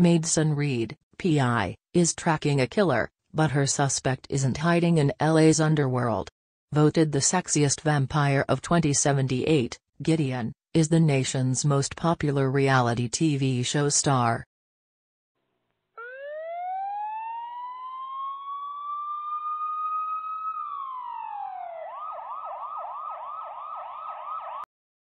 Madison Reed, PI, is tracking a killer, but her suspect isn't hiding in LA's underworld. Voted the sexiest vampire of 2078, Gideon, is the nation's most popular reality TV show star.